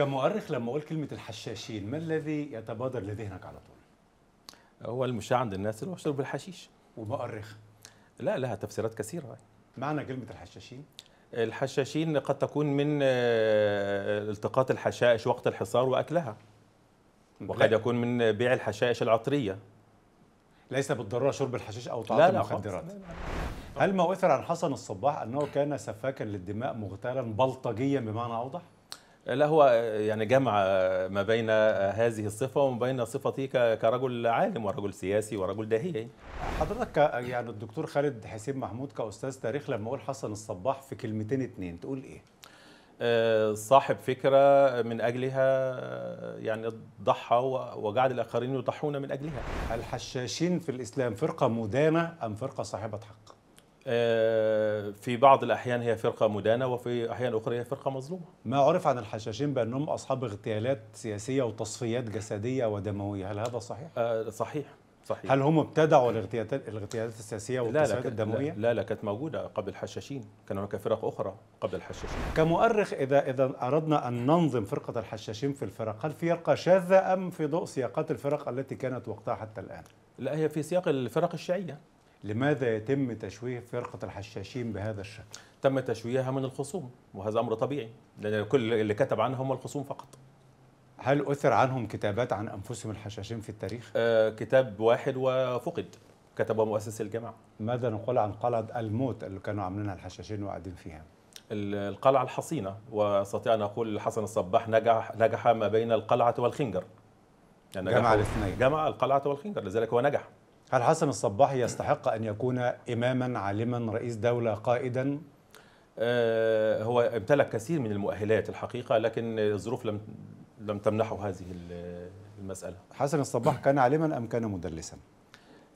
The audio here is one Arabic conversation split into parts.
كمؤرخ لما اقول كلمه الحشاشين ما الذي يتبادر لذهنك على طول هو المشاع عند الناس اللي هو شرب الحشيش ومؤرخ لا لها تفسيرات كثيره معنى كلمه الحشاشين الحشاشين قد تكون من آه، التقاط الحشائش وقت الحصار واكلها وقد يكون من بيع الحشائش العطريه ليس بالضروره شرب الحشيش او تعاطي المخدرات هل ما اثر عن حسن الصباح انه كان سفاكا للدماء مغتالا بلطجيا بمعنى اوضح لا هو يعني جمع ما بين هذه الصفة وما بين صفتي كرجل عالم ورجل سياسي ورجل داهية حضرتك يعني الدكتور خالد حسين محمود كأستاذ تاريخ لما أقول حسن الصباح في كلمتين اتنين تقول إيه؟ آه، صاحب فكرة من أجلها يعني ضحى وجعل الآخرين يضحون من أجلها الحشاشين في الإسلام فرقة مدانة أم فرقة صاحبة حق؟ آه، في بعض الأحيان هي فرقة مدانة وفي أحيان أخرى هي فرقة مظلومة ما عرف عن الحشاشين بأنهم أصحاب اغتيالات سياسية وتصفيات جسدية ودموية هل هذا صحيح؟ آه، صحيح صحيح هل هم ابتدعوا الاغتيالات الاغتيالات السياسيه والتصفيات الدمويه؟ لا لا كانت موجوده قبل الحشاشين، كان هناك فرق اخرى قبل الحشاشين. كمؤرخ اذا اذا اردنا ان ننظم فرقه الحشاشين في الفرق، هل في فرقه شاذه ام في ضوء سياقات الفرق التي كانت وقتها حتى الان؟ لا هي في سياق الفرق الشيعيه، لماذا يتم تشويه فرقة الحشاشين بهذا الشكل؟ تم تشويهها من الخصوم وهذا أمر طبيعي لأن كل اللي كتب عنها هم الخصوم فقط هل أثر عنهم كتابات عن أنفسهم الحشاشين في التاريخ؟ آه كتاب واحد وفقد كتبه مؤسس الجامعة ماذا نقول عن قلعة الموت اللي كانوا عاملينها الحشاشين وقاعدين فيها؟ القلعة الحصينة واستطيع أن أقول حسن الصباح نجح نجح ما بين القلعة والخنجر يعني جمع الاثنين جمع القلعة والخنجر لذلك هو نجح هل حسن الصباح يستحق أن يكون إماما عالما رئيس دولة قائدا آه، هو امتلك كثير من المؤهلات الحقيقة لكن الظروف لم لم تمنحه هذه المسألة حسن الصباح كان عالما أم كان مدلسا؟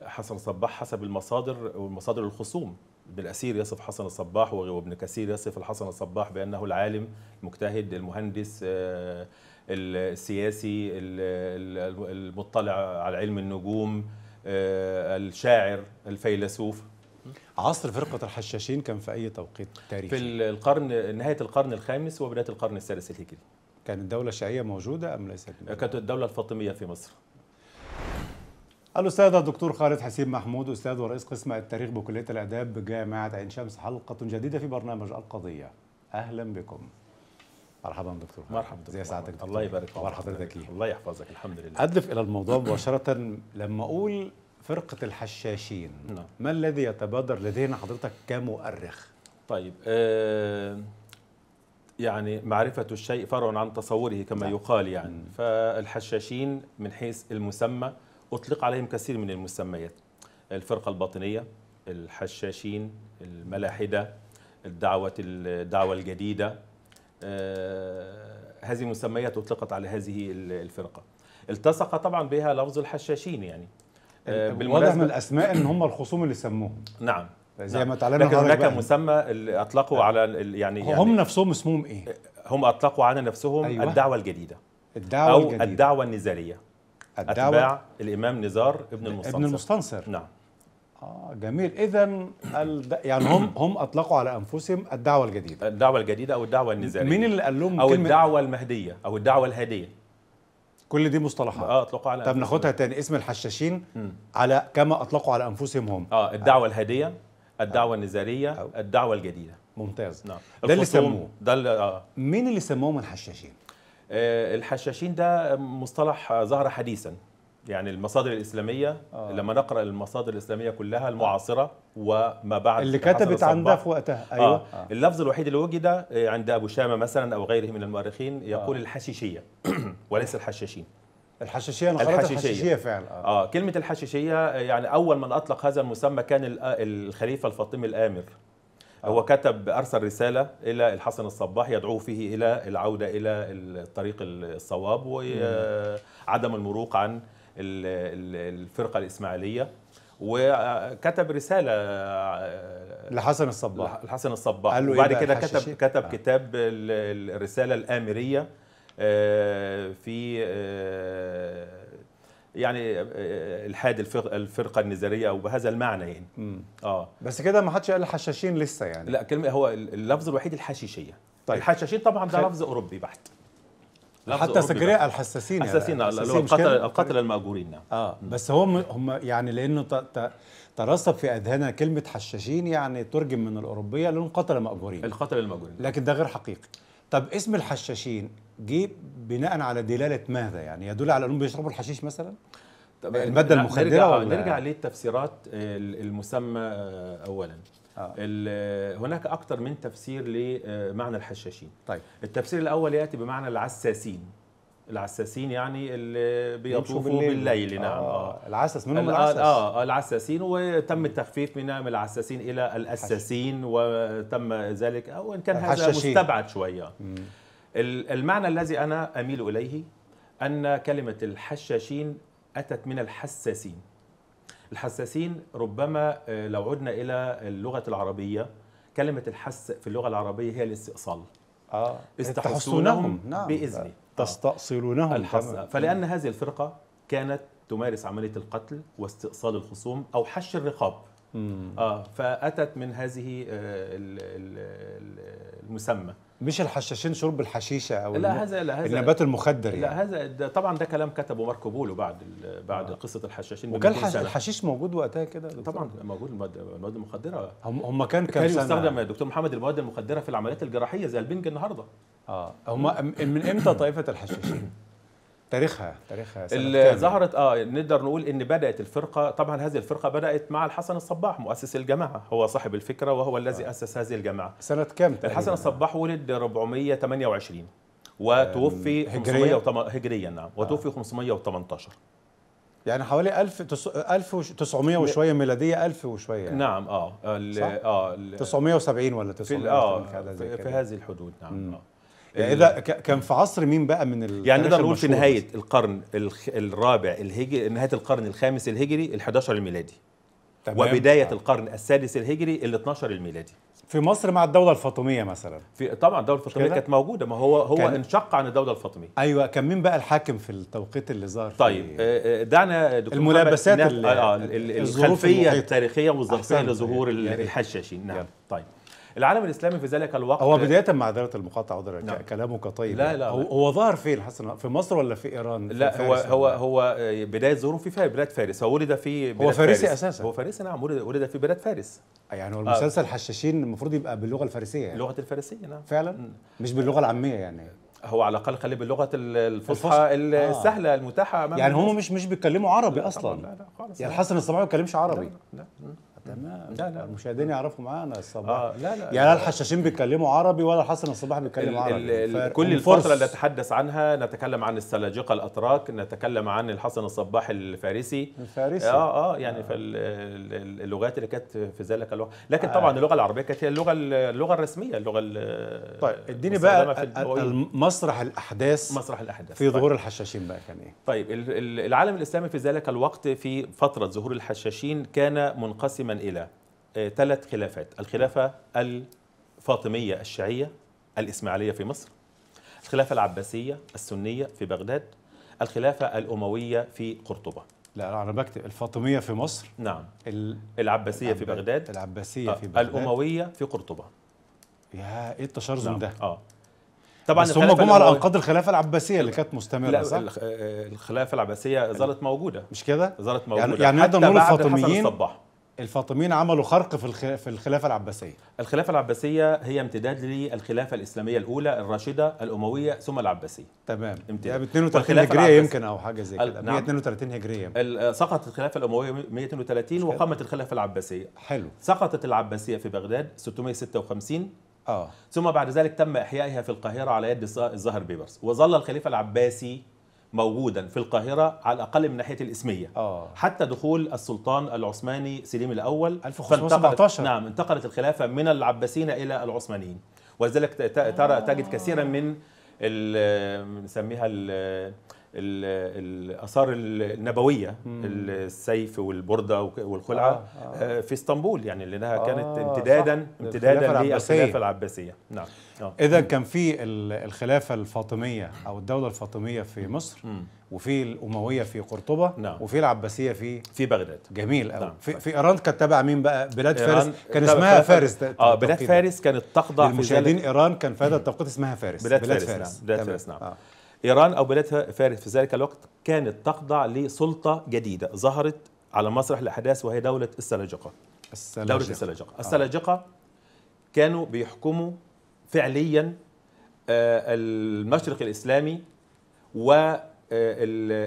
حسن الصباح حسب المصادر والمصادر الخصوم ابن يصف حسن الصباح وابن كثير يصف الحسن الصباح بأنه العالم المجتهد المهندس آه، السياسي المطلع على علم النجوم آه، الشاعر الفيلسوف عصر فرقة الحشاشين كان في أي توقيت تاريخي؟ في القرن نهاية القرن الخامس وبداية القرن السادس الهجري كانت الدولة الشيعية موجودة أم ليست؟ كانت الدولة الفاطمية في مصر الأستاذ الدكتور خالد حسين محمود أستاذ ورئيس قسم التاريخ بكلية الآداب بجامعة عين شمس حلقة جديدة في برنامج القضية أهلا بكم مرحبا دكتور مرحبا دكتور زي سعادتك الله يبارك فيك مرحبا حضرتك الله يحفظك الحمد لله ادف الى الموضوع مباشره لما اقول فرقه الحشاشين نعم. ما الذي يتبادر لذهن حضرتك كمؤرخ طيب آه، يعني معرفة الشيء فرع عن تصوره كما نعم. يقال يعني فالحشاشين من حيث المسمى أطلق عليهم كثير من المسميات الفرقة الباطنية الحشاشين الملاحدة الدعوة الدعوة الجديدة آه، هذه مسميات أطلقت على هذه الفرقة التصق طبعا بها لفظ الحشاشين يعني آه، بالمناسبة من الأسماء أن هم الخصوم اللي سموهم نعم زي نعم. ما تعلمنا لكن هناك مسمى اللي اطلقوا على يعني هم يعني نفسهم اسمهم ايه؟ آه، هم اطلقوا على نفسهم أيوة. الدعوه الجديده الدعوه او الجديدة. الدعوه النزاليه الدعوة اتباع الامام نزار ابن المستنصر ابن المستنصر نعم آه جميل اذا الد... يعني هم هم اطلقوا على انفسهم الدعوه الجديده الدعوه الجديده او الدعوه النزاليه مين اللي قال لهم او الدعوه المهديه او الدعوه الهاديه كل دي مصطلحات اه اطلقوا على طب ناخدها تاني اسم الحشاشين م. على كما اطلقوا على انفسهم هم اه الدعوه الهاديه الدعوه آه. النزاليه الدعوه الجديده ممتاز نعم ده اللي سموه ده اللي اه مين اللي سموهم الحشاشين آه الحشاشين ده مصطلح آه، ظهر حديثا يعني المصادر الاسلاميه آه. لما نقرا المصادر الاسلاميه كلها المعاصره وما بعد اللي كتبت عندها في وقتها ايوه آه. آه. اللفظ الوحيد اللي وجد آه، عند ابو شامه مثلا او غيره من المؤرخين يقول آه. الحشيشيه وليس الحشاشين الحشاشيه انا قرات الحشيشية. الحشيشيه فعلا آه. اه كلمه الحشيشيه آه، يعني اول من اطلق هذا المسمى كان آه، الخليفه الفاطمي الامر آه. هو كتب ارسل رساله الى الحسن الصباح يدعوه فيه الى العوده الى الطريق الصواب وعدم المروق عن الفرقه الاسماعيليه وكتب رساله آه، لحسن الصباح لحسن الصباح قال له إيه وبعد كده كتب كتب آه. كتاب الرساله الاميريه آه، في آه، يعني الحاد الفرقه النزاريه او بهذا المعنى يعني اه بس كده ما حدش قال الحشاشين لسه يعني لا كلمه هو اللفظ الوحيد الحشيشيه طيب الحشاشين طبعا ده لفظ اوروبي بحت حتى سجرية الحساسين يعني. الحساسين اللي هو القتل القتل المأجورين نعم اه بس هم هم يعني لانه ترسب في اذهاننا كلمه حشاشين يعني ترجم من الاوروبيه لهم قتله ماجورين القتله الماجورين لكن ده غير حقيقي طب اسم الحشاشين جه بناء على دلاله ماذا يعني يدل على انهم بيشربوا الحشيش مثلا طب الماده المخدره نرجع, ولا؟ نرجع للتفسيرات المسمى آه، اولا آه. هناك اكثر من تفسير لمعنى آه، الحشاشين طيب التفسير الاول ياتي بمعنى العساسين العساسين يعني اللي بيطوفوا بالليل, بالليل آه. نعم آه. العساس منهم آه، العساس اه العساسين وتم التخفيف من نعم العساسين الى الاساسين حش. وتم ذلك او ان كان هذا مستبعد شويه مم. المعنى الذي انا اميل اليه ان كلمه الحشاشين اتت من الحساسين الحساسين ربما آه، لو عدنا الى اللغه العربيه كلمه الحس في اللغه العربيه هي الاستئصال اه يعني استحصونهم نعم. باذن آه. تستأصلونهم الحس فلان هذه الفرقه كانت تمارس عمليه القتل واستئصال الخصوم او حش الرقاب مم. اه فاتت من هذه آه، المسمى مش الحشاشين شرب الحشيشه او لا هذا لا هذا النبات المخدر يعني لا هذا طبعا ده كلام كتبه ماركو بولو بعد بعد آه. قصه الحشاشين وكان الحشيش موجود وقتها كده طبعا موجود المواد المواد المخدره هم هم كان كان يستخدم يا دكتور محمد المواد المخدره في العمليات الجراحيه زي البنج النهارده اه هم من امتى طائفه الحشاشين تاريخها تاريخها اللي ظهرت اه نقدر نقول ان بدات الفرقه طبعا هذه الفرقه بدات مع الحسن الصباح مؤسس الجماعه هو صاحب الفكره وهو الذي آه. اسس هذه الجماعه سنه كام الحسن الصباح ولد 428 وتوفي آه، هجريا هجريا نعم آه. وتوفي آه. 518 يعني حوالي 1000 1900 وشويه ميلاديه 1000 وشويه يعني. نعم اه ال اه ال 970 ولا 900 في, آه في, في هذه الحدود نعم م. اه يعني ده كان في عصر مين بقى من يعني نقدر نقول في نهايه القرن الرابع الهجري نهايه القرن الخامس الهجري ال11 الميلادي تمام. وبدايه آه. القرن السادس الهجري ال12 الميلادي في مصر مع الدولة الفاطمية مثلا في طبعا الدولة الفاطمية كانت موجودة ما هو هو كان... انشق عن الدولة الفاطمية ايوه كان مين بقى الحاكم في التوقيت اللي ظهر طيب آه، آه، دعنا دكتور الملابسات اللي... آه الخلفية المحيطة. التاريخية والظرفية لظهور يعني الحشاشين نعم طيب العالم الاسلامي في ذلك الوقت هو بدايه معذره المقاطعه عذرا نعم. كلامك طيب لا لا هو, هو ظهر فين حسن في مصر ولا في ايران لا في هو هو هو آه، بدايه ظهوره في بلاد فارس هو ولد في بلاد هو فارسي فارس. اساسا هو فارسي نعم ولد في بلاد فارس آه، يعني هو آه. المسلسل آه. حشاشين المفروض يبقى باللغه الفارسيه يعني. لغه الفارسيه نعم فعلا م. مش باللغه العاميه يعني هو على الاقل خليه باللغه الفصحى السهله آه. المتاحه امام يعني هم مش مش بيتكلموا عربي اصلا لا لا خالص يعني حسن الصباحي ما بيتكلمش عربي لا, لا. تمام لا لا المشاهدين يعرفوا معانا الصباح آه لا لا يعني لا الحشاشين بيتكلموا عربي ولا الحسن الصباح بيتكلم عربي الـ الـ كل الفتره اللي نتحدث عنها نتكلم عن السلاجقه الاتراك نتكلم عن الحسن الصباح الفارسي الفارسي اه اه يعني آه. فاللغات اللي كانت في ذلك الوقت لكن آه. طبعا اللغه العربيه كانت هي اللغه اللغه الرسميه اللغه طيب اديني بقى مسرح الاحداث مسرح الاحداث في ظهور طيب. الحشاشين بقى كان ايه طيب العالم الاسلامي في ذلك الوقت في فتره ظهور الحشاشين كان منقسما إلى آه، ثلاث خلافات الخلافة الفاطمية الشيعية الإسماعيلية في مصر الخلافة العباسية السنية في بغداد الخلافة الأموية في قرطبة لا أنا بكتب الفاطمية في مصر نعم العباسية في بغداد العباسية آه، في بغداد الأموية في قرطبة يا إيه التشرذم نعم. ده؟ آه طبعا بس هم جم على انقاض الخلافه العباسيه اللي كانت مستمره لا صح؟ آه، الخلافه العباسيه ظلت موجوده مش كده؟ ظلت يعني موجوده يعني نقدر نقول الفاطميين الفاطميين عملوا خرق في في الخلافه العباسيه الخلافه العباسيه هي امتداد للخلافه الاسلاميه الاولى الراشده الامويه ثم العباسيه تمام امتداد يعني 32 هجريه يمكن او حاجه زي كده نعم. 132 هجريه سقطت الخلافه الامويه 132 وقامت الخلافه العباسيه حلو سقطت العباسيه في بغداد 656 اه ثم بعد ذلك تم احيائها في القاهره على يد الظاهر بيبرس وظل الخليفه العباسي موجودا في القاهرة على الأقل من ناحية الإسمية أوه. حتى دخول السلطان العثماني سليم الأول 1517 نعم انتقلت الخلافة من العباسيين إلى العثمانيين ولذلك ترى تجد كثيرا من نسميها الاثار النبويه السيف والبرده والخلعه آه،, آه آه في اسطنبول يعني اللي كانت آه امتدادا امتدادا للخلافه العباسيه نعم آه. اذا كان في الخلافه الفاطميه او الدوله الفاطميه في مصر مم. وفي الامويه في قرطبه نعم. وفي العباسيه في في بغداد جميل قوي نعم. في, في ايران كانت تابعه مين بقى بلاد فارس كان اسمها فارس اه بلاد فارس كانت تخضع للمشاهدين ايران كان في هذا التوقيت اسمها فارس بلاد, بلاد فارس, فارس. نعم. بلاد فارس نعم آه. إيران أو بلادها فارس في ذلك الوقت كانت تخضع لسلطة جديدة ظهرت على مسرح الأحداث وهي دولة السلاجقة السلاجقة دولة السلاجقة آه. السلاجقة كانوا بيحكموا فعليا آه، المشرق الإسلامي و آه،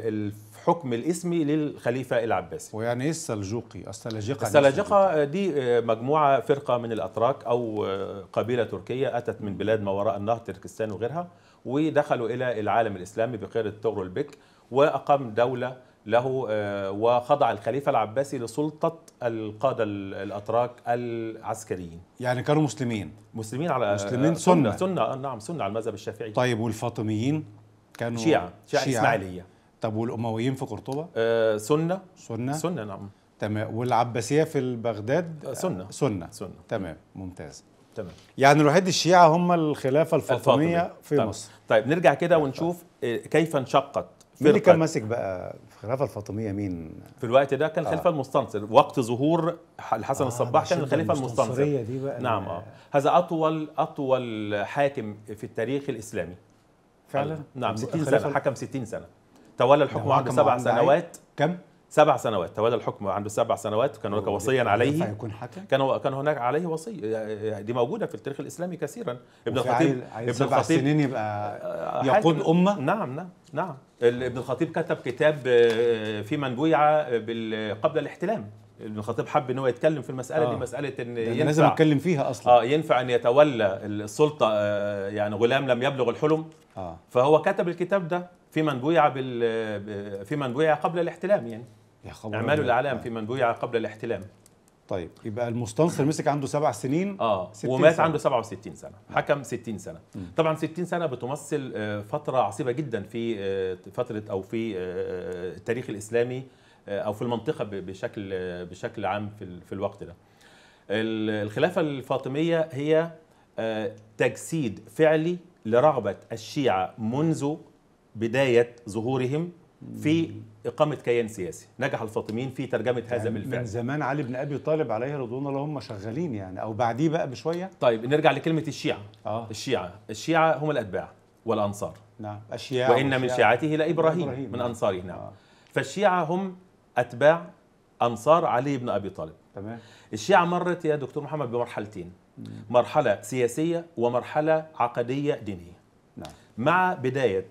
الحكم الاسمي للخليفة العباسي ويعني إيه السلجوقي؟ السلاجقة السلاجقة دي آه، مجموعة فرقة من الأتراك أو قبيلة تركية أتت من بلاد ما وراء النهر تركستان وغيرها ودخلوا إلى العالم الإسلامي بقيادة طغرل بك وأقام دولة له آه، وخضع الخليفة العباسي لسلطة القادة الأتراك العسكريين يعني كانوا مسلمين مسلمين على مسلمين آه، سنة سنة, سنة آه، نعم سنة على المذهب الشافعي طيب والفاطميين كانوا شيعة شيعة, شيعة. إسماعيلية طب والأمويين في قرطبة آه سنة سنة سنة نعم تمام والعباسية في بغداد سنة سنة, سنة. تمام ممتاز تمام يعني الوحيد الشيعة هم الخلافة الفاطمية في تمام. مصر طيب نرجع كده ونشوف آه، كيف انشقت مين اللي كان ماسك بقى الخلافه الفاطميه مين؟ في الوقت ده كان الخليفه آه. المستنصر وقت ظهور الحسن آه الصباح كان الخليفه المستنصر دي بقى نعم اه هذا اطول اطول حاكم في التاريخ الاسلامي فعلا نعم 60 سنه حكم 60 سنه تولى الحكم عقب سبع سنوات كم؟ سبع سنوات تولى الحكم عنده سبع سنوات كان هناك وصيا عليه يكون حكم كان كان هناك عليه وصي دي موجوده في التاريخ الاسلامي كثيرا ابن الخطيب ابن سبع الخطيب سنين يبقى آه، يقود امه نعم نعم نعم ابن الخطيب كتب كتاب آه، في من بويع آه، قبل الاحتلام ابن الخطيب حب ان هو يتكلم في المساله آه. دي مساله ان ينفع لازم اتكلم فيها اصلا اه ينفع ان يتولى السلطه آه يعني غلام لم يبلغ الحلم آه. فهو كتب الكتاب ده في من بويع بال في من بويع قبل الاحتلام يعني يا خبر اعمال الاعلام في آه. من بويع قبل الاحتلام طيب يبقى المستنصر مسك عنده سبع سنين اه ومات سنة. عنده 67 سنه آه. حكم 60 سنه م. طبعا 60 سنه بتمثل آه، فتره عصيبه جدا في فتره او في التاريخ الاسلامي او في المنطقه بشكل بشكل عام في في الوقت ده الخلافه الفاطميه هي آه، تجسيد فعلي لرغبه الشيعه منذ بدايه ظهورهم في إقامة كيان سياسي نجح الفاطميين في ترجمة يعني هذا بالفعل من زمان علي بن أبي طالب عليه رضوان الله هم شغالين يعني أو بعديه بقى بشوية طيب نرجع لكلمة الشيعة آه. الشيعة الشيعة هم الأتباع والأنصار نعم أشياء وإن من شيعته لإبراهيم من أنصاره نعم آه. فالشيعة هم اتباع انصار علي بن ابي طالب تمام الشيعه مرت يا دكتور محمد بمرحلتين مرحله سياسيه ومرحله عقديه دينيه نعم. مع بدايه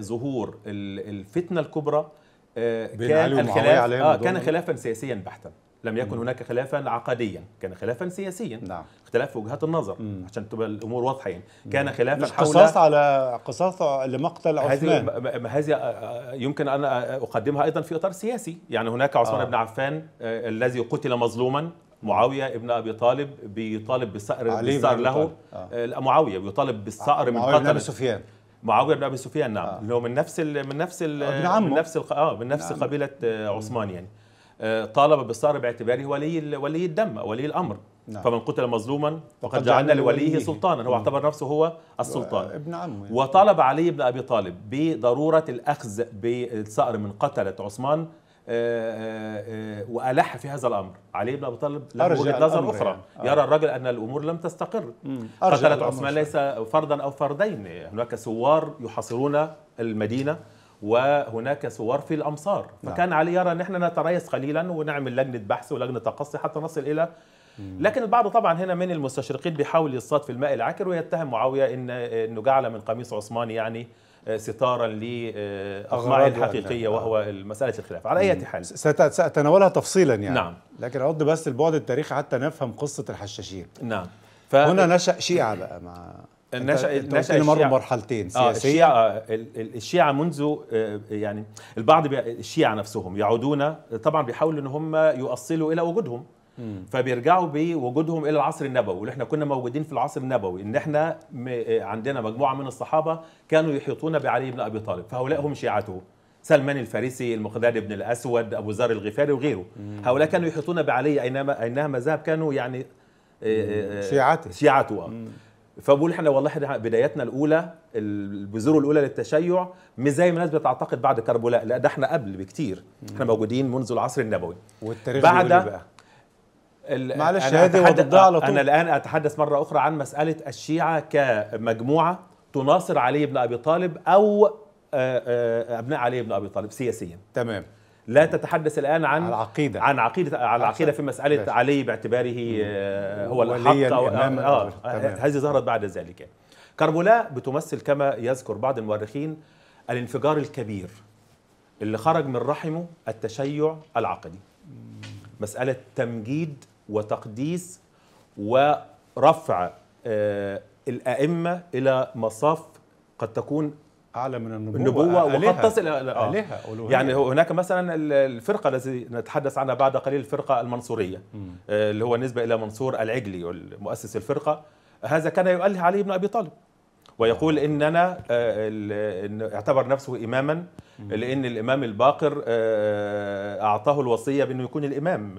ظهور الفتنه الكبرى آه، كان الخلاف آه كان خلافا سياسيا بحتا لم يكن هناك خلافا عقديا كان خلافا سياسيا نعم. اختلاف وجهات النظر مم. عشان تبقى الامور واضحه يعني كان خلافا مش حول قصاص على قصاص لمقتل عثمان هذه هذه آه، آه، يمكن ان اقدمها ايضا في اطار سياسي يعني هناك عثمان آه. بن عفان آه، الذي قتل مظلوما معاويه ابن ابي طالب بيطالب بالثأر بالثأر له آه. معاويه بيطالب بالثأر آه. من قتل ابي سفيان معاويه بن ابي سفيان نعم آه. اللي هو من نفس ال من نفس ال من نفس اه من نفس نعم. قبيله عثمان يعني آه، طالب بالصار باعتباره ولي ولي الدم ولي الامر نعم. فمن قتل مظلوما فقد جعلنا لوليه سلطانا هو نعم. اعتبر نفسه هو السلطان ابن عمه يعني. وطالب علي بن ابي طالب بضروره الاخذ بالثأر من قتله عثمان آه، آه، والح في هذا الامر علي بن ابي طالب له وجهه نظر اخرى يعني. يرى الرجل ان الامور لم تستقر قتله عثمان ليس فردا او فردين هناك ثوار يحاصرون المدينه وهناك صور في الامصار نعم. فكان علي يرى ان احنا نتريث قليلا ونعمل لجنه بحث ولجنه تقصي حتى نصل الى لكن البعض طبعا هنا من المستشرقين بيحاول يصطاد في الماء العكر ويتهم معاويه ان انه جعل من قميص عثمان يعني آه، ستارا لاقماعه آه، يعني. الحقيقيه وهو نعم. مساله الخلاف على اي حال ساتناولها تفصيلا يعني نعم لكن اود بس البعد التاريخي حتى نفهم قصه الحشاشين نعم ف... هنا نشا شيعه بقى مع نشأ مروا بمرحلتين سياسية آه الشيعة الشيعة منذ آه، يعني البعض الشيعة نفسهم يعودون طبعا بيحاولوا ان هم يؤصلوا الى وجودهم فبيرجعوا بوجودهم الى العصر النبوي اللي احنا كنا موجودين في العصر النبوي ان احنا آه، عندنا مجموعه من الصحابه كانوا يحيطون بعلي بن ابي طالب فهؤلاء هم شيعته سلمان الفارسي المقداد بن الاسود ابو ذر الغفاري وغيره هؤلاء كانوا يحيطون بعلي اينما اينما ذهب كانوا يعني آه، شيعته شيعته فبقول احنا والله احنا بدايتنا الاولى البذور الاولى للتشيع مش زي ما الناس بتعتقد بعد كربلاء لا ده احنا قبل بكتير احنا موجودين منذ العصر النبوي والتاريخ بعد إيه بقى معلش هادي وضدها على طول انا الان اتحدث مره اخرى عن مساله الشيعه كمجموعه تناصر علي بن ابي طالب او آه، آه، ابناء علي بن ابي طالب سياسيا تمام لا تتحدث الان عن العقيده عن عقيده على العقيده في مساله باشا. علي باعتباره آه، هو الحق أو آه, آه، هذه ظهرت بعد ذلك كربلاء بتمثل كما يذكر بعض المؤرخين الانفجار الكبير اللي خرج من رحمه التشيع العقدي مساله تمجيد وتقديس ورفع آه، الائمه الى مصاف قد تكون اعلى من النبوه النبوه وقد تصل آه. اليها آه. يعني هناك مثلا الفرقه التي نتحدث عنها بعد قليل الفرقه المنصوريه مم. آه، اللي هو نسبه الى منصور العجلي مؤسس الفرقه هذا كان يؤله علي بن ابي طالب ويقول آه. اننا اعتبر نفسه اماما لان الامام الباقر اعطاه الوصيه بانه يكون الامام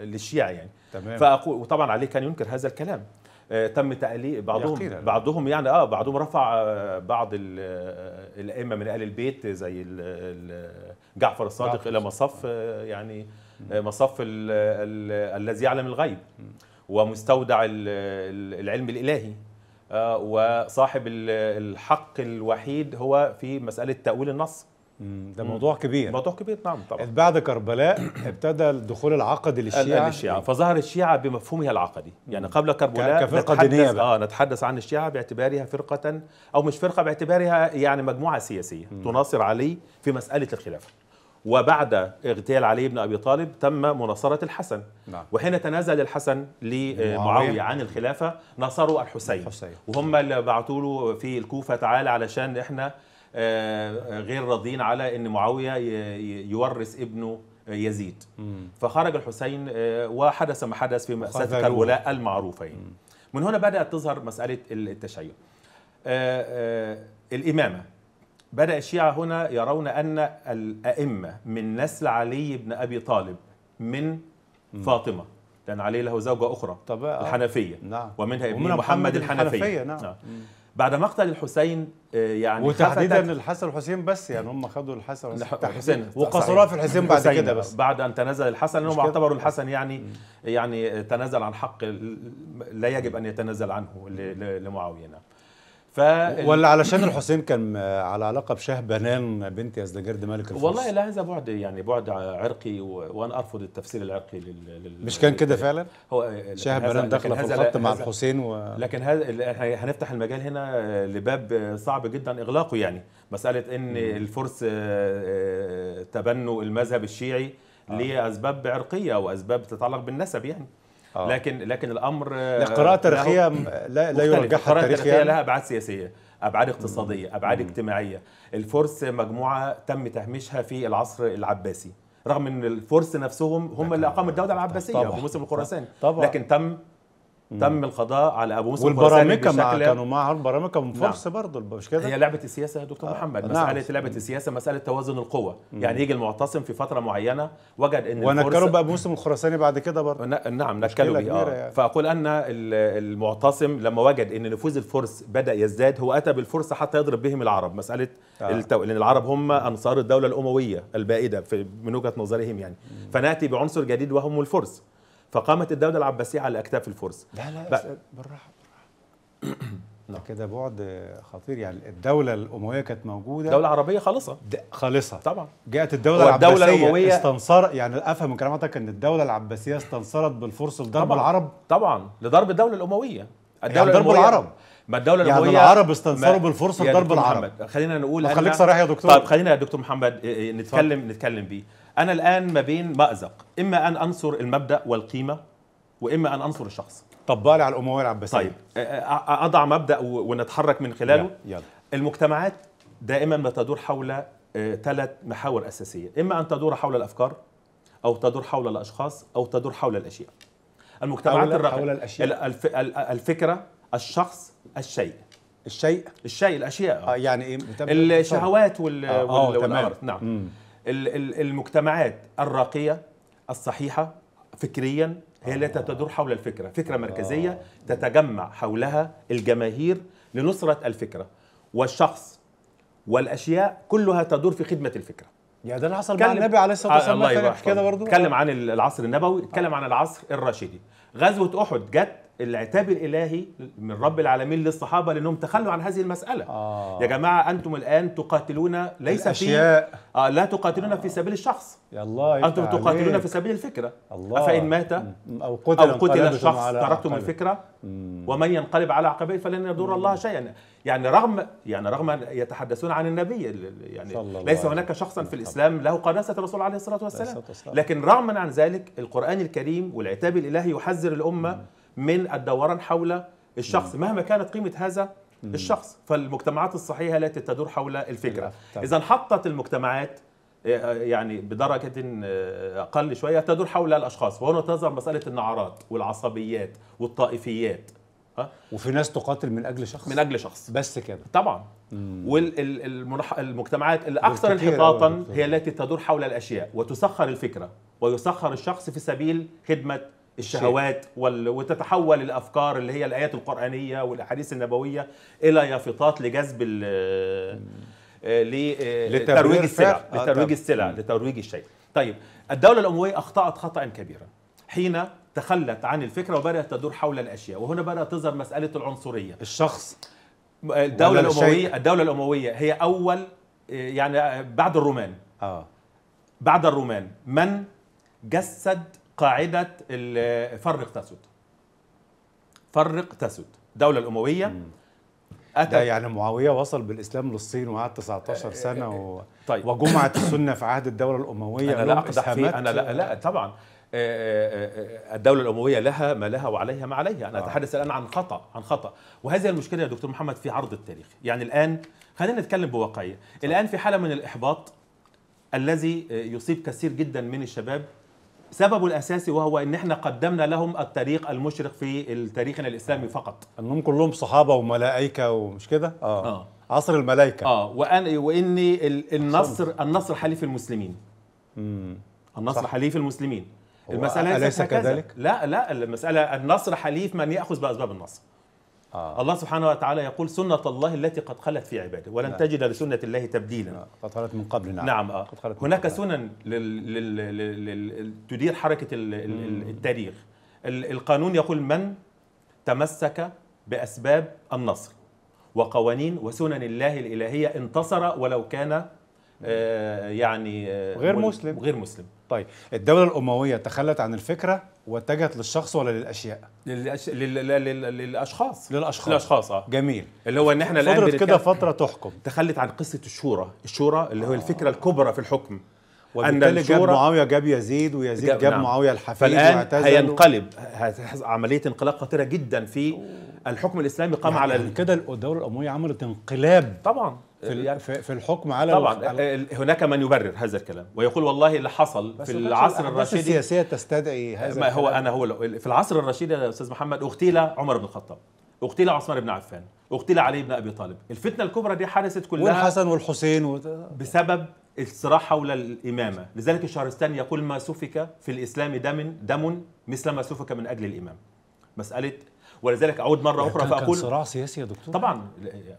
للشيعه يعني تمام فاقول وطبعا علي كان ينكر هذا الكلام آه، تم تأليف بعضهم بعضهم يعني اه بعضهم رفع آه، بعض آه، الائمه من اهل البيت زي جعفر الصادق الى مصف يعني مصف الذي يعلم الغيب ومستودع العلم الالهي وصاحب الحق الوحيد هو في مساله تاويل النص ده موضوع كبير موضوع كبير نعم طبعا بعد كربلاء ابتدى الدخول العقدي للشيعة للشيعة فظهر الشيعة بمفهومها العقدي يعني قبل كربلاء كفرقة دينية بقى. اه نتحدث عن الشيعة باعتبارها فرقة او مش فرقة باعتبارها يعني مجموعة سياسية مم. تناصر علي في مسألة الخلافة وبعد اغتيال علي بن ابي طالب تم مناصره الحسن نعم. وحين تنازل الحسن لمعاويه عن الخلافه ناصروا الحسين, الحسين. وهم اللي بعتوا له في الكوفه تعالى علشان احنا غير راضين على ان معاويه يورث ابنه يزيد فخرج الحسين آه، وحدث ما حدث في مأساة كربلاء المعروفين من هنا بدأت تظهر مسألة التشيع آه، آه، الإمامة بدأ الشيعة هنا يرون أن الأئمة من نسل علي بن أبي طالب من مم. فاطمة لأن علي له زوجة أخرى طبعا. الحنفية نعم. ومنها ابن محمد, محمد الحنفية, الحنفية. نعم. نعم. بعد مقتل الحسين آه، يعني وتحديدا الحسن والحسين بس يعني هم خدوا الحسن والحسين وقصروها في الحسين بعد كده بس بعد ان تنازل الحسن لانهم اعتبروا الحسن يعني يعني تنازل عن حق لا يجب ان يتنازل عنه لمعاويه نعم. ف ولا علشان الحسين كان على علاقه بشاه بنان بنت يزدجرد ملك الفرس والله لا هذا بعد يعني بعد عرقي و... وانا ارفض التفسير العرقي لل, لل... مش كان كده فعلا؟ هو شاه بنان دخل في الخط مع الحسين و... لكن هذا هنفتح المجال هنا لباب صعب جدا اغلاقه يعني مساله ان الفرس آه، آه، تبنوا المذهب الشيعي آه. لاسباب عرقيه واسباب تتعلق بالنسب يعني آه. لكن لكن الامر آه، قراءه تاريخيه لا لا يرجحها القراءه التاريخيه لها ابعاد سياسيه ابعاد اقتصاديه ابعاد مم. اجتماعيه الفرس مجموعه تم تهميشها في العصر العباسي رغم ان الفرس نفسهم هم اللي اقاموا الدوله العباسيه في موسم الخراساني لكن تم تم القضاء على ابو موسى والبرامكه مع كانوا مع البرامكه من فرس نعم. برضه مش كده هي لعبه السياسه يا دكتور آه. محمد نعم. مساله نعم. لعبه السياسه مساله توازن القوه مم. يعني يجي المعتصم في فتره معينه وجد ان ونكلوا بابو موسى الخراساني بعد كده برضه نعم نكلوا بيه آه. يعني. فاقول ان المعتصم لما وجد ان نفوذ الفرس بدا يزداد هو اتى بالفرس حتى يضرب بهم العرب مساله آه. التو... لان العرب هم انصار الدوله الامويه البائده في من وجهه نظرهم يعني مم. فناتي بعنصر جديد وهم الفرس فقامت الدوله العباسيه على اكتاف الفرس لا لا ب... بالراحه بالراحه نعم. كده بعد خطير يعني الدوله الامويه كانت موجوده الدوله العربيه خالصه خالصه طبعا جاءت الدوله العباسيه الأموية استنصر يعني افهم من كلام حضرتك ان الدوله العباسيه استنصرت بالفرس لضرب طبعًا العرب طبعا لضرب الدوله الامويه يعني الدوله يعني ضرب العرب ما الدوله يعني الامويه العرب استنصروا بالفرصه لضرب العرب خلينا نقول خليك صريح يا دكتور طب خلينا يا دكتور محمد آه، آه، نتكلم طب. نتكلم بيه انا الان ما بين مازق اما ان انصر المبدا والقيمه واما ان انصر الشخص طب على الاموال عباسيه طيب اضع مبدا ونتحرك من خلاله يلا. المجتمعات دائما ما تدور حول ثلاث محاور اساسيه اما ان تدور حول الافكار او تدور حول الاشخاص او تدور حول الاشياء المجتمعات الرقميه حول الاشياء الف... الفكره الشخص الشيء الشيء الشيء الاشياء آه يعني ايه الشهوات وال... آه, آه، وال... والامر نعم مم. المجتمعات الراقيه الصحيحه فكريا هي التي تدور حول الفكره فكره مركزيه آه. تتجمع حولها الجماهير لنصره الفكره والشخص والاشياء كلها تدور في خدمه الفكره يعني ده اللي حصل مع النبي عليه الصلاه والسلام آه، كده برضه اتكلم عن العصر النبوي اتكلم عن العصر الراشدي غزوه احد جت العتاب الالهي من رب العالمين للصحابه لانهم تخلوا عن هذه المساله آه. يا جماعه انتم الان تقاتلون ليس الأشياء. في آه لا تقاتلون آه. في سبيل الشخص يا الله إيه انتم تقاتلون عليك. في سبيل الفكره الله. فان مات او قتل, أو قتل الشخص تركتم الفكره مم. ومن ينقلب على عقبيه فلن يضر مم. الله شيئا يعني رغم يعني رغم يتحدثون عن النبي يعني ليس هناك شخصا في الاسلام له قداسه الرسول عليه الصلاه والسلام لكن رغما عن ذلك القران الكريم والعتاب الالهي يحذر الامه مم. من الدوران حول الشخص نعم. مهما كانت قيمه هذا الشخص فالمجتمعات الصحيحه التي تدور حول الفكره اذا حطت المجتمعات آه، آه، يعني بدرجة آه، أقل شوية تدور حول الأشخاص وهنا تظهر مسألة النعرات والعصبيات والطائفيات وفي ناس تقاتل من أجل شخص من أجل شخص بس كده طبعا والمجتمعات الأكثر انحطاطا هي التي تدور حول الأشياء وتسخر الفكرة ويسخر الشخص في سبيل خدمة الشهوات وال... وتتحول الافكار اللي هي الايات القرانيه والاحاديث النبويه الى يافطات لجذب ال... آه، آه، لترويج السلع آه، لترويج السلع لترويج الشيء طيب الدوله الامويه اخطات خطا كبيرا حين تخلت عن الفكره وبدات تدور حول الاشياء وهنا بدات تظهر مساله العنصريه الشخص الدوله الامويه الدوله الامويه هي اول يعني بعد الرومان اه بعد الرومان من جسد قاعده فرق تسد فرق تسد الدوله الامويه أتت ده يعني معاويه وصل بالاسلام للصين وقعد 19 آه، سنه آه، و... آه، طيب. وجمعت السنه في عهد الدوله الامويه انا لا اقدح فيه انا لا, لا طبعا الدولة الأموية لها ما لها وعليها ما عليها أنا أتحدث الآن عن خطأ عن خطأ وهذه المشكلة يا دكتور محمد في عرض التاريخ يعني الآن خلينا نتكلم بواقعية طيب. الآن في حالة من الإحباط الذي يصيب كثير جدا من الشباب سببه الاساسي وهو ان احنا قدمنا لهم الطريق المشرق في تاريخنا الاسلامي فقط انهم كلهم صحابه وملائكه ومش كده اه, آه. عصر الملائكه اه وان وان النصر النصر حليف المسلمين امم النصر صح. حليف المسلمين المساله ليست كذلك لا لا المساله النصر حليف من ياخذ باسباب النصر آه. الله سبحانه وتعالى يقول سنة الله التي قد خلت في عباده ولن نعم. تجد لسنة الله تبديلا نعم. قد خلت من قبل نعم نعم آه. قد خلت هناك قبل. سنن لل... لل... لل... تدير حركة ال... التاريخ القانون يقول من تمسك بأسباب النصر وقوانين وسنن الله الإلهية انتصر ولو كان آه يعني آه غير مسلم غير مسلم طيب الدولة الأموية تخلت عن الفكرة واتجهت للشخص ولا للأشياء؟ للأش... لل... لل... للأشخاص للأشخاص للأشخاص اه جميل اللي هو إن احنا الآن فضلت كده فترة تحكم تخلت عن قصة الشورى، الشورى اللي هو الفكرة آه. الكبرى في الحكم وبالتالي جاب معاويه جاب يزيد ويزيد جاب, جاب نعم. معاويه الحفيد فالان هينقلب عمليه انقلاب خطيره جدا في الحكم الاسلامي قام يعني على كده الدوله الامويه عملت انقلاب طبعا في, يعني في, في الحكم على طبعا على هناك من يبرر هذا الكلام ويقول والله اللي حصل في العصر الرشيدي السياسيه تستدعي هذا ما هو انا هو في العصر الرشيدي يا استاذ محمد اغتيل عمر بن الخطاب اغتيل عثمان بن عفان اغتيل علي بن ابي طالب الفتنه الكبرى دي حدثت كلها والحسن والحسين وت... بسبب الصراع حول الامامه لذلك الشهرستاني يقول ما سفك في الاسلام دم دم مثل ما سفك من اجل الامام مساله ولذلك اعود مره يعني اخرى فاقول كان صراع سياسي يا دكتور طبعا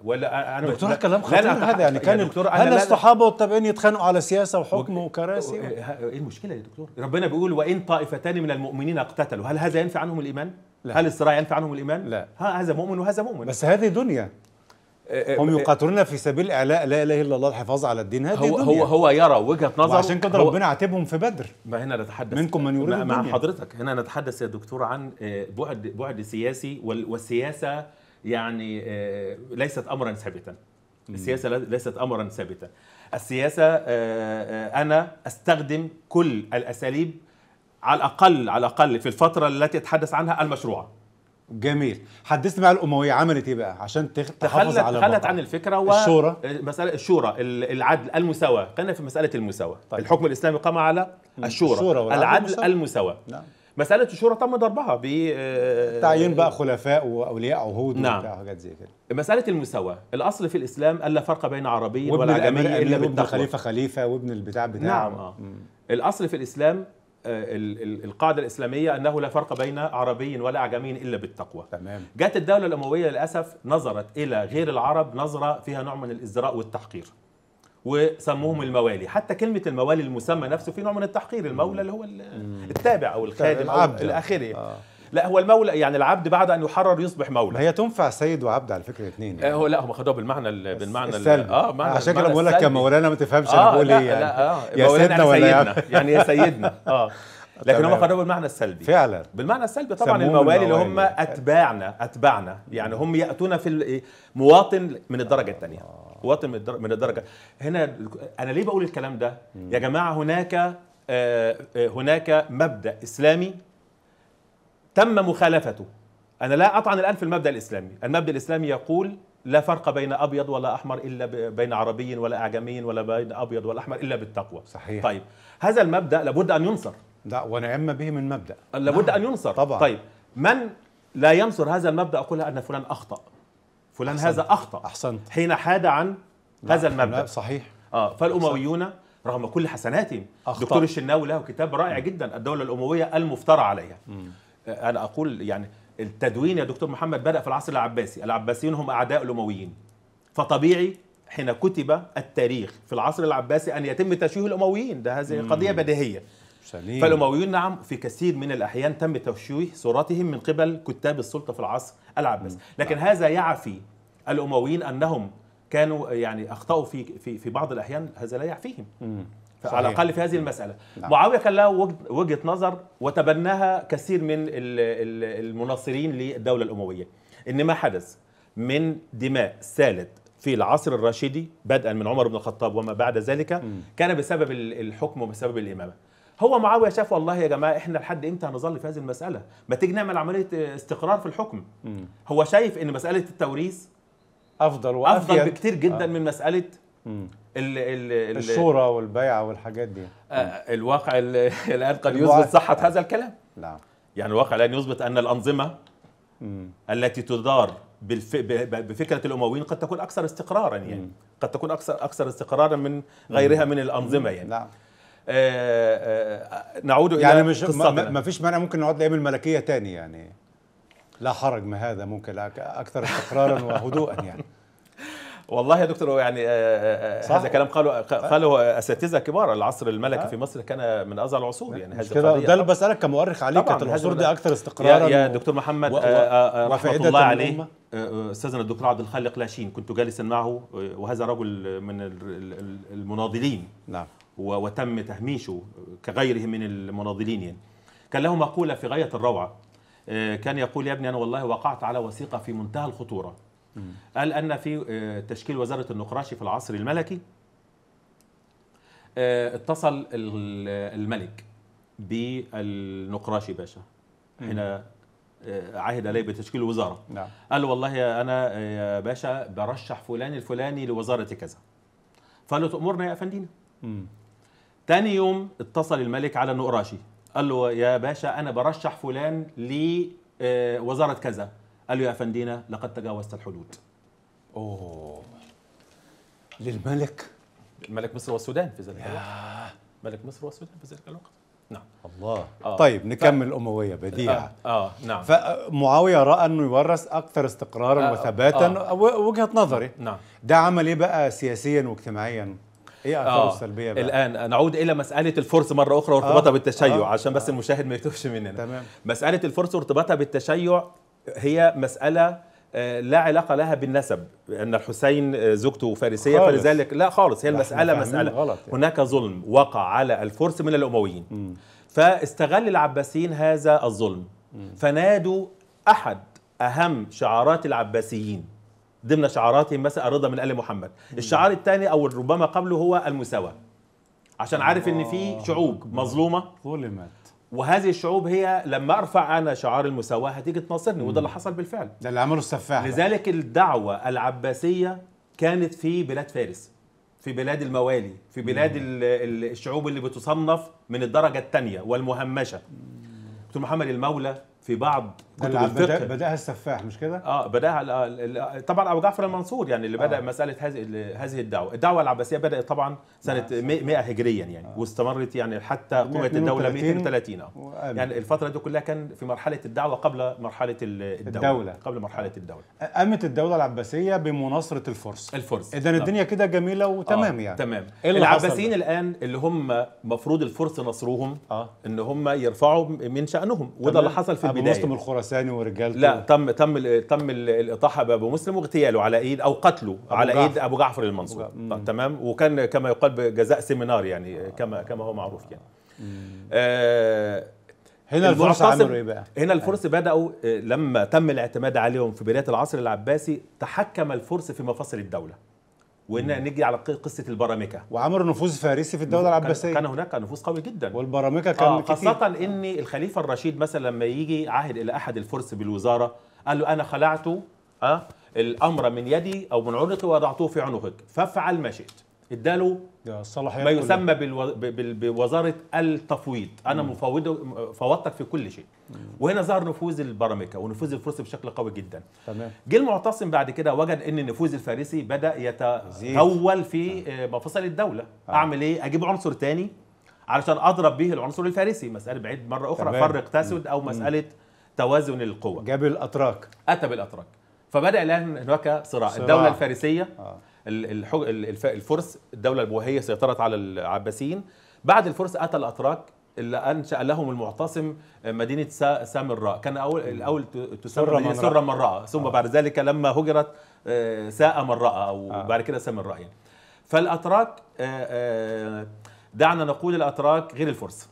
ولا انا دكتور كلام خطير هذا يعني كان يعني دكتور هل الصحابه والتابعين يتخانقوا على سياسه وحكم وكراسي ايه المشكله يا دكتور ربنا بيقول وان طائفتان من المؤمنين اقتتلوا هل هذا ينفي عنهم الايمان لا. هل الصراع ينفي عنهم الايمان لا هذا مؤمن وهذا مؤمن بس هذه دنيا آه، هم آه، يقاتلون في سبيل اعلاء لا اله الا الله الحفاظ على الدين هذه هو الدنيا. هو هو يرى وجهه نظر وعشان كده ربنا عاتبهم في بدر ما هنا نتحدث منكم من يريد مع الدنيا. حضرتك هنا نتحدث يا دكتور عن آه، بعد بعد سياسي والسياسه يعني ليست امرا ثابتا السياسه ليست امرا ثابتا السياسه انا استخدم كل الاساليب على الاقل على الاقل في الفتره التي اتحدث عنها المشروعه جميل حدثني بقى الامويه عملت ايه بقى عشان تحافظ على تخلت عن الفكره و الشورى مساله الشورى العدل المساواه كان في مساله المساواه طيب. الحكم الاسلامي قام على الشورى, الشورى العدل المساواه نعم مساله الشورى تم ضربها ب تعيين بقى خلفاء واولياء عهود نعم. وبتاع حاجات زي كده مساله المساواه الاصل في الاسلام الا فرق بين عربي ولا عجمي الا بالتقوى وابن خليفه خليفه وابن البتاع بتاع نعم آه. الاصل في الاسلام آه، القاعده الاسلاميه انه لا فرق بين عربي ولا اعجمي الا بالتقوى تمام جاءت الدوله الامويه للاسف نظرت الى غير العرب نظره فيها نوع من الازدراء والتحقير وسموهم الموالي حتى كلمه الموالي المسمى نفسه في نوع من التحقير المولى اللي هو التابع او الخادم او الأخير آه. لا هو المولى يعني العبد بعد ان يحرر يصبح مولى هي تنفع سيد وعبد على فكره الاثنين يعني. آه، هو لا هم خدوها بالمعنى بالمعنى السلبي. اه معنى عشان كده بقول لك يا مولانا ما تفهمش آه انا بقول ايه يعني لا آه يا سيدنا ولا سيدنا يعني يا سيدنا اه لكن هم خدوها بالمعنى السلبي فعلا بالمعنى السلبي طبعا الموالي اللي هم اتباعنا اتباعنا يعني هم ياتون في إيه، مواطن من الدرجه الثانيه آه. مواطن من الدرجه هنا انا ليه بقول الكلام ده يا جماعه هناك آه، هناك مبدا اسلامي تم مخالفته انا لا اطعن الان في المبدا الاسلامي المبدا الاسلامي يقول لا فرق بين ابيض ولا احمر الا بين عربي ولا اعجمي ولا بين ابيض ولا احمر الا بالتقوى صحيح طيب هذا المبدا لابد ان ينصر لا ونعم به من مبدا لابد نعم. ان ينصر طبعا طيب من لا ينصر هذا المبدا اقول ان فلان اخطا فلان أحسنت. هذا اخطا احسنت حين حاد عن هذا المبدا صحيح اه فالامويون رغم كل حسناتهم دكتور الشناوي له كتاب رائع جدا الدوله الامويه المفترى عليها م. انا اقول يعني التدوين يا دكتور محمد بدا في العصر العباسي العباسيين هم اعداء الامويين فطبيعي حين كتب التاريخ في العصر العباسي ان يتم تشويه الامويين ده هذه قضيه بديهيه سليم. فالامويون نعم في كثير من الاحيان تم تشويه صورتهم من قبل كتاب السلطه في العصر العباسي لكن نعم. هذا يعفي الامويين انهم كانوا يعني اخطاوا في في في بعض الاحيان هذا لا يعفيهم مم. صحيح. على الاقل في هذه المساله نعم. معاويه كان له وجهه نظر وتبناها كثير من المناصرين للدوله الامويه ان ما حدث من دماء سالت في العصر الراشدي بدءا من عمر بن الخطاب وما بعد ذلك كان بسبب الحكم وبسبب الامامه هو معاويه شاف والله يا جماعه احنا لحد امتى هنظل في هذه المساله ما تيجي نعمل عمليه استقرار في الحكم هو شايف ان مساله التوريث افضل وافضل بكثير جدا آه. من مساله ال ال الشورى والبيعه والحاجات دي آه، الواقع الان قد يثبت صحه هذا الكلام نعم يعني الواقع الان يثبت ان الانظمه مم. التي تدار بالف... بفكره الامويين قد تكون اكثر استقرارا يعني مم. قد تكون اكثر اكثر استقرارا من غيرها مم. من الانظمه يعني نعم آه آه نعود يعني مش ما فيش مانع ممكن نقعد لايام الملكيه تاني يعني لا حرج ما هذا ممكن اكثر استقرارا وهدوءا يعني والله يا دكتور يعني آه, آه،, آه، هذا كلام قاله قاله اساتذه كبار العصر الملكي في مصر كان من ازهر العصور يعني هذا كده ده اللي بسالك كمؤرخ عليك كانت العصور دي اكثر استقرارا يا, يا دكتور محمد و... آه، و... رحمه الله عليه استاذنا الدكتور عبد الخالق لاشين كنت جالسا معه وهذا رجل من المناضلين نعم وتم تهميشه كغيره من المناضلين يعني كان له مقوله في غايه الروعه كان يقول يا ابني انا والله وقعت على وثيقه في منتهى الخطوره قال أن في آه، تشكيل وزارة النقراشي في العصر الملكي آه، اتصل الملك بالنقراشي باشا حين آه، عهد عليه بتشكيل وزاره نعم. قال له والله انا يا باشا برشح فلان الفلاني لوزاره كذا فقال له تامرنا يا افندينا تاني يوم اتصل الملك على النقراشي قال له يا باشا انا برشح فلان لوزاره كذا قال له يا فندينا لقد تجاوزت الحدود اوه للملك ملك مصر والسودان في ذلك الوقت ملك مصر والسودان في ذلك الوقت نعم الله آه. طيب نكمل ف... الامويه بديع آه. آه. نعم فمعاويه راى انه يورث اكثر استقرارا آه. وثباتا آه. وجهه نظري نعم. نعم ده عمل ايه بقى سياسيا واجتماعيا ايه اثاره آه. السلبيه بقى؟ الان نعود الى مساله الفرس مره اخرى وارتباطها آه. بالتشيع آه. عشان بس آه. المشاهد ما يتوهش مننا تمام مساله الفرس وارتباطها بالتشيع هي مساله آه، لا علاقة لها بالنسب أن الحسين آه، زوجته فارسية خالص. فلذلك لا خالص هي المسألة مسألة غلط يعني. هناك ظلم وقع على الفرس من الأمويين م. فاستغل العباسيين هذا الظلم م. فنادوا أحد أهم شعارات العباسيين ضمن شعاراتهم مثلا الرضا من آل محمد م. الشعار الثاني أو ربما قبله هو المساواة عشان عارف أن في آه. شعوب مظلومة ظلمت وهذه الشعوب هي لما ارفع انا شعار المساواه هتيجي تناصرني وده اللي حصل بالفعل ده اللي عمله السفاح لذلك الدعوه العباسيه كانت في بلاد فارس في بلاد الموالي في بلاد الشعوب اللي بتصنف من الدرجه الثانيه والمهمشه دكتور محمد المولى في بعض كتب الفقه بداها السفاح مش كده؟ اه بداها طبعا ابو جعفر المنصور يعني اللي بدا آه. مساله هذه هذه الدعوه، الدعوه العباسيه بدات طبعا سنه 100 آه، هجريا يعني آه. واستمرت يعني حتى قومت الدوله 230 اه يعني الفتره دي كلها كان في مرحله الدعوه قبل مرحله الدوله, الدولة. قبل مرحله آه. الدوله قامت الدوله العباسيه بمناصره الفرس الفرس اذا نعم. الدنيا كده جميله وتمام آه. يعني تمام إيه العباسيين الان اللي هم مفروض الفرس نصروهم آه. ان هم يرفعوا من شأنهم وده اللي حصل في بداية مسلم الخراساني ورجالته لا تم تم تم الاطاحه بابو مسلم واغتياله على ايد او قتله على جعفر. ايد ابو جعفر المنصور تمام وكان كما يقال بجزاء سيمينار يعني آه. كما كما هو معروف يعني آه، هنا الفرس عملوا ايه بقى؟ هنا آه. الفرس بداوا آه، لما تم الاعتماد عليهم في بدايه العصر العباسي تحكم الفرس في مفاصل الدوله وان نجي على قصه البرامكه وعمر نفوذ فارسي في الدوله العباسيه كان هناك نفوذ قوي جدا والبرامكه كان آه خاصه كتير. ان الخليفه الرشيد مثلا لما يجي عهد الى احد الفرس بالوزاره قال له انا خلعت آه الامر من يدي او من عنقي ووضعته في عنقك فافعل ما شئت اداله ما يسمى بالو... بوزاره التفويض انا مفوض فوضتك في كل شيء وهنا ظهر نفوذ البرامكه ونفوذ الفرس بشكل قوي جدا تمام جه المعتصم بعد كده وجد ان النفوذ الفارسي بدا يتغول في نعم. آه، مفاصل الدوله آه. اعمل ايه اجيب عنصر ثاني علشان اضرب به العنصر الفارسي مساله بعيد مره اخرى تمام. فرق تسد او مساله توازن القوى جاب الاتراك اتى بالاتراك فبدا الان هناك صراع الدوله الفارسيه آه. الفرس الدولة البوهية سيطرت على العباسيين بعد الفرس أتى الأتراك اللي أنشأ لهم المعتصم مدينة سامراء كان أول الأول تسمى مدينة سرة مراء ثم آه. بعد ذلك لما هجرت آه، ساء مراء أو آه. بعد كده سامراء يعني فالأتراك دعنا نقول الأتراك غير الفرس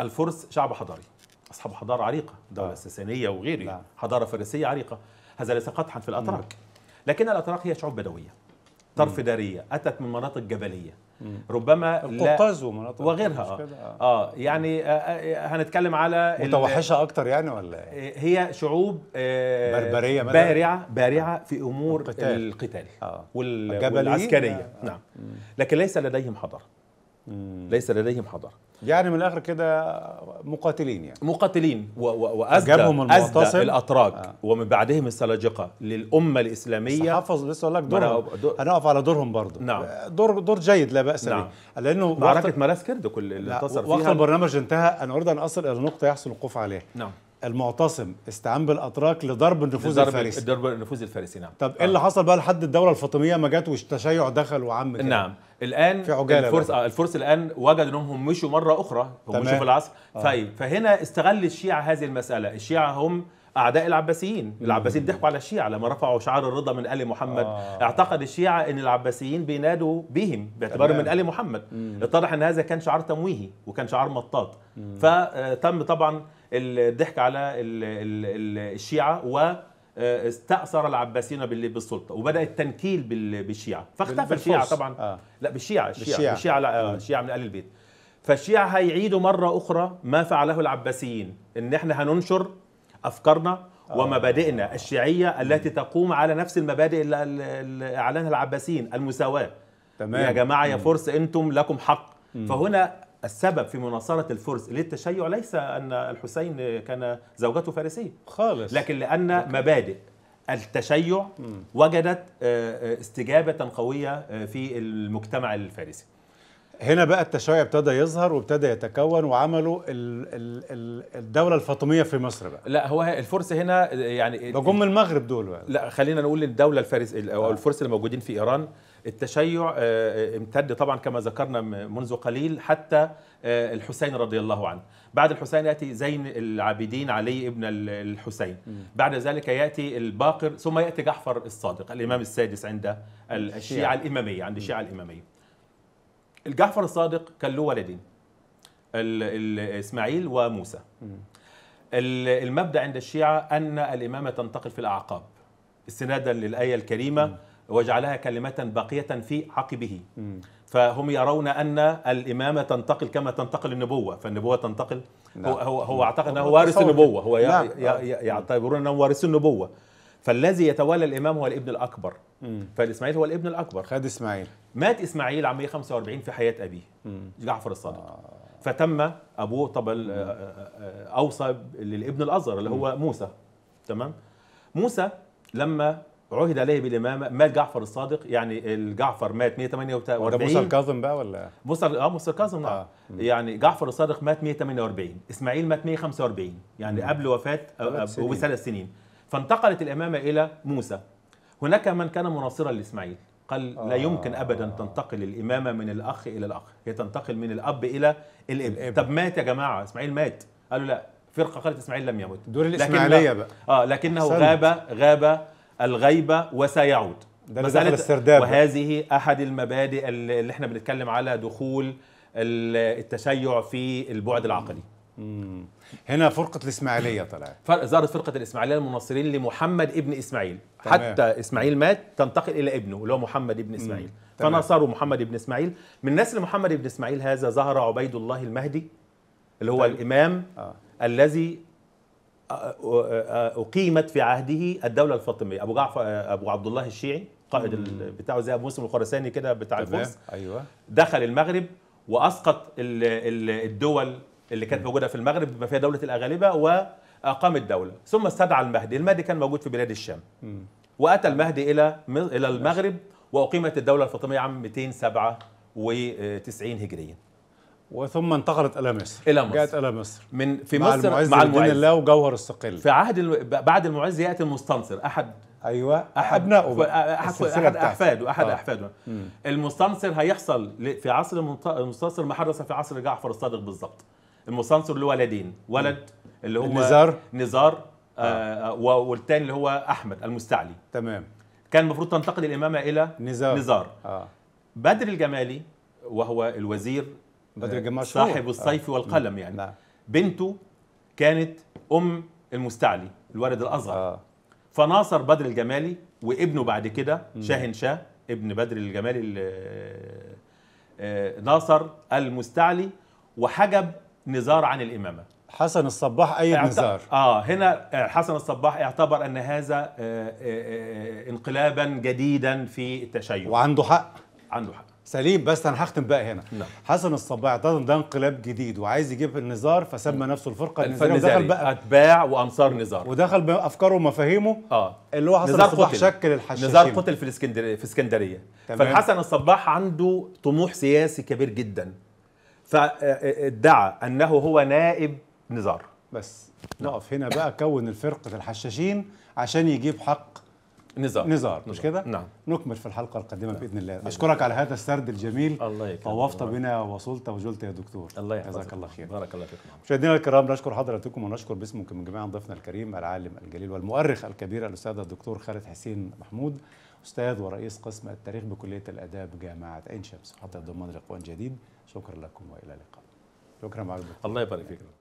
الفرس شعب حضاري أصحاب حضارة عريقة دولة ساسانية وغيره نعم. حضارة فارسية عريقة هذا ليس قطحا في الأتراك لكن الأتراك هي شعوب بدوية طرف داريه اتت من مناطق جبليه ربما القوقاز ومناطق وغيرها آه. اه يعني آه, آه، هنتكلم على متوحشه اكتر يعني ولا إيه؟ آه، هي شعوب آه بربريه مثلا بارعه بارعه آه. في امور القتال القتال. آه. والعسكريه آه. نعم لكن ليس لديهم حضاره ليس لديهم حضاره يعني من الاخر كده مقاتلين يعني مقاتلين واسجى اسجى الاتراك آه. ومن بعدهم السلاجقه للامه الاسلاميه حافظ لسه اقول لك دورهم هنقف على دورهم برضه نعم دور دور جيد لا باس نعم. به لانه معركه ملاذ كرد كل اللي انتصر فيها وقت البرنامج انتهى انا اريد ان اصل الى نقطه يحصل الوقوف عليها نعم المعتصم استعان بالاتراك لضرب النفوذ الفارسي ضرب النفوذ الفارسي نعم طب ايه آه. اللي حصل بقى لحد الدوله الفاطميه ما جت والتشيع دخل وعم كده نعم الان في عجاله الفرس بقى. الفرس آه، الان وجدوا انهم مشوا مره اخرى هم مشوا في العصر آه. طيب، فهنا استغل الشيعه هذه المساله الشيعه هم اعداء العباسيين العباسيين ضحكوا على الشيعة لما رفعوا شعار الرضا من ال محمد آه. اعتقد الشيعة ان العباسيين بينادوا بهم باعتبارهم من ال محمد اتضح ان هذا كان شعار تمويهي وكان شعار مطاط فتم آه، طبعا الضحك على الشيعه و آه، استأثر العباسيين بالسلطة وبدأ التنكيل بالشيعة فاختفى الشيعة طبعا آه. لا بالشيعة الشيعة بالشيعة, بالشيعة لا آه، الشيعة من أهل البيت فالشيعة هيعيدوا مرة أخرى ما فعله العباسيين إن إحنا هننشر أفكارنا آه. ومبادئنا الشيعية التي تقوم على نفس المبادئ اللي أعلنها العباسيين المساواة تمام. يا جماعة يا فرس أنتم لكم حق مم. فهنا السبب في مناصرة الفرس للتشيع ليس أن الحسين كان زوجته فارسية خالص لكن لأن مبادئ التشيع وجدت آه، آه، استجابة قوية آه، في المجتمع الفارسي هنا بقى التشيع ابتدى يظهر وابتدى يتكون وعملوا الدوله الفاطميه في مصر بقى لا هو الفرس هنا يعني بجم المغرب دول بقى. لا خلينا نقول الدوله الفارس او الفرس اللي موجودين في ايران التشيع آه، آه، امتد طبعا كما ذكرنا منذ قليل حتى آه، الحسين رضي الله عنه بعد الحسين يأتي زين العابدين علي ابن الحسين بعد ذلك يأتي الباقر ثم يأتي جعفر الصادق الإمام السادس عند الشيعة الإمامية عند الشيعة الإمامية الجعفر الصادق كان له ولدين إسماعيل وموسى المبدأ عند الشيعة أن الإمامة تنتقل في الأعقاب استنادا للآية الكريمة وجعلها كلمة باقية في عقبه فهم يرون أن الإمامة تنتقل كما تنتقل النبوة فالنبوة تنتقل نعم. هو, هو, هو اعتقد أنه وارث النبوة هو نعم. يعتبرون أنه وارث النبوة فالذي يتولى الامام هو الابن الاكبر فالاسماعيل هو الابن الاكبر خد اسماعيل مات اسماعيل عام 145 في حياه ابيه جعفر الصادق آه. فتم ابوه طب آه، آه، اوصى للابن الازهر اللي هو موسى تمام موسى لما عهد عليه بالامامه مات جعفر الصادق يعني الجعفر مات 148 ده موسى الكاظم بقى ولا موسى اه موسى الكاظم نعم آه. يعني جعفر الصادق مات 148 اسماعيل مات 145 يعني مم. قبل وفاه ابوه بثلاث آه، سنين فانتقلت الامامه الى موسى هناك من كان مناصرا لاسماعيل قال آه. لا يمكن ابدا تنتقل الامامه من الاخ الى الاخ هي تنتقل من الاب الى الابن, طب مات يا جماعه اسماعيل مات قالوا لا فرقه قالت اسماعيل لم يمت دول الاسماعيليه بقى اه لكنه سنت. غاب غاب الغيبه وسيعود ده مسألة السرداب وهذه احد المبادئ اللي احنا بنتكلم على دخول التشيع في البعد العقدي هنا فرقة الإسماعيلية طلعت ظهرت فرقة الإسماعيلية المناصرين لمحمد ابن إسماعيل تمام. حتى إسماعيل مات تنتقل إلى ابنه اللي هو محمد ابن إسماعيل فنصروا محمد ابن إسماعيل من نسل محمد ابن إسماعيل هذا ظهر عبيد الله المهدي اللي هو طيب. الإمام آه. الذي اقيمت في عهده الدوله الفاطميه ابو جعفر ابو عبد الله الشيعي قائد بتاعه زي ابو مسلم الخراساني كده بتاع الفرس ايوه دخل المغرب واسقط الدول اللي كانت موجوده في المغرب بما فيها دوله الاغالبه واقام الدوله ثم استدعى المهدي المهدي كان موجود في بلاد الشام واتى المهدي الى الى المغرب واقيمت الدوله الفاطميه عام 297 هجريه وثم انتقلت الى مصر الى مصر جاءت الى مصر من في مع مصر المعز مع المعز الله وجوهر الصقل في عهد الو... بعد المعز ياتي المستنصر احد ايوه احد ابنائه ف... احد احد احفاده احد آه. احفاده المستنصر هيحصل في عصر المنط... المستنصر ما حدث في عصر جعفر الصادق بالظبط المستنصر له ولدين ولد مم. اللي هو نزار نزار آه. آه. آه، والثاني اللي هو احمد المستعلي تمام كان المفروض تنتقل الامامه الى نزار نزار آه. بدر الجمالي وهو الوزير بدر الجماش صاحب الصيف آه. والقلم يعني نعم. بنته كانت ام المستعلي الوالد الاصغر آه. فناصر بدر الجمالي وابنه بعد كده شاهن شاه ابن بدر الجمالي آه، آه، ناصر المستعلي وحجب نزار عن الامامه حسن الصباح اي اعت... نزار اه هنا آه، حسن الصباح اعتبر ان هذا انقلابا جديدا في التشيع وعنده حق عنده حق سليم بس انا هختم بقى هنا لا. نعم. حسن الصباع ده ده انقلاب جديد وعايز يجيب النزار فسمى نفسه الفرقه النزاريه ودخل بقى اتباع وانصار نزار ودخل بافكاره ومفاهيمه اه اللي هو حسن الصباح قتل. شكل الحشاشين نزار قتل في الاسكندريه في اسكندريه فالحسن الصباح عنده طموح سياسي كبير جدا فادعى آه، آه، انه هو نائب نزار بس نقف هنا بقى كون الفرقه الحشاشين عشان يجيب حق نزار نزار مش كده؟ نعم نكمل في الحلقه القادمه نعم. باذن الله اشكرك على هذا السرد الجميل الله يكرمك طوفت بنا وصلت وجلت يا دكتور الله يحفظك جزاك الله خير بارك الله فيك مشاهدينا الكرام نشكر حضراتكم ونشكر باسمكم من جميع ضيفنا الكريم العالم الجليل والمؤرخ الكبير الاستاذ الدكتور خالد حسين محمود استاذ ورئيس قسم التاريخ بكليه الاداب جامعه عين شمس حتى ضمان لقاء جديد شكرا لكم والى اللقاء شكرا معك الله يبارك فيك